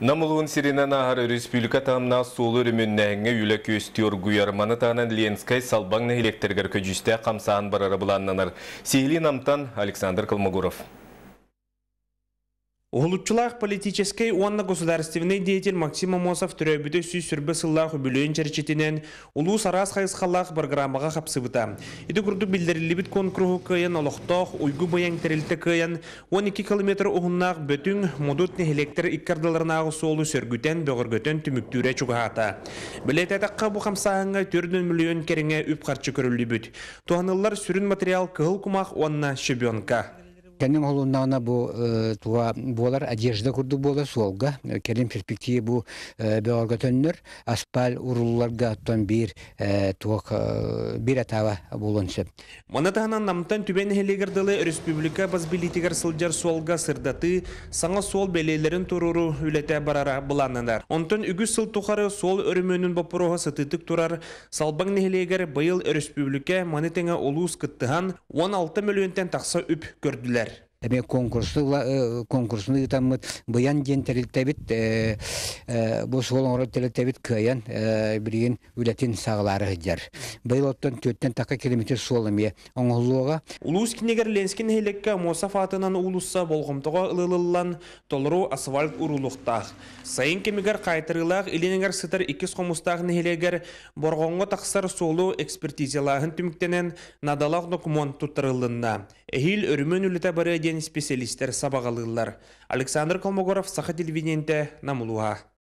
Намылуын сирена нағары республика тамна солы рүмін нәңі үлі көстер гуярманы таңын Ленскай салбаңны электергер көжісті қамсаған барары бұланынанар. Сейлі намтан Александр Калмагуров. Улуччулах политический онна государственный деятель Максим Мосов түрөбүтө сүй сюрбе сыллах убилюен чәрчетінен улу сарас хайсхалах программаға қапсыбыта. Иді курду білдірілібіт конкурсу кыян олықтоқ, уйгу баян тірілті кыян 12 километр ұғыннақ бөтін мудут электр иккардаларынағы солу сөргүтен бөгіргөтен түміктүре чуғағата. Білетәтаққа бұ қамсағынға миллион керіңе үп қарчы көрілі бүт. сүрүн сүрін материал кыл кумақ онна шебионка бу олуннағына э, бұ болар одежда күрді болы суолга. Э, Кәрін перспективе бұ э, бәорға төннір. Аспал урулларға оттан бір бір атава болынсы. Манатағынан намтан түбен хелегірділі республика базбилитигер сылджар солга сырдаты саңа сол бәлелерін тұруру үлете барара бұланынар. Онтын үгі сыл тұқары сол өрімөнін бапыруға сытытық тұрар салбаң нехелегер байыл республика манетеңе олуыз кыттыған 16 миллионтен тақса үп көрділер. Эме конкурсты э, конкурсны ытаммыт быян диен терилтебит э, э, бу суолоңоро терилтебит кыян бирин үлетин сагалары хиджар. Быйыл оттон төттен така километр суолымие оңолуога. Улус кинегер Ленскин хелекке Моса улусса болгомтого ылылылан толуру асфальт урулуктах. Сайын кемигер кайтырылак илинингер сытыр икис комустах нехелегер боргонго таксар суолу экспертизаларын түмүктенен надалак документ туттырылынна Эхил өрмөн үлете бары білген специалистер сабақ алдылар Александр Колмогоров, Саха телевидениеде намулуа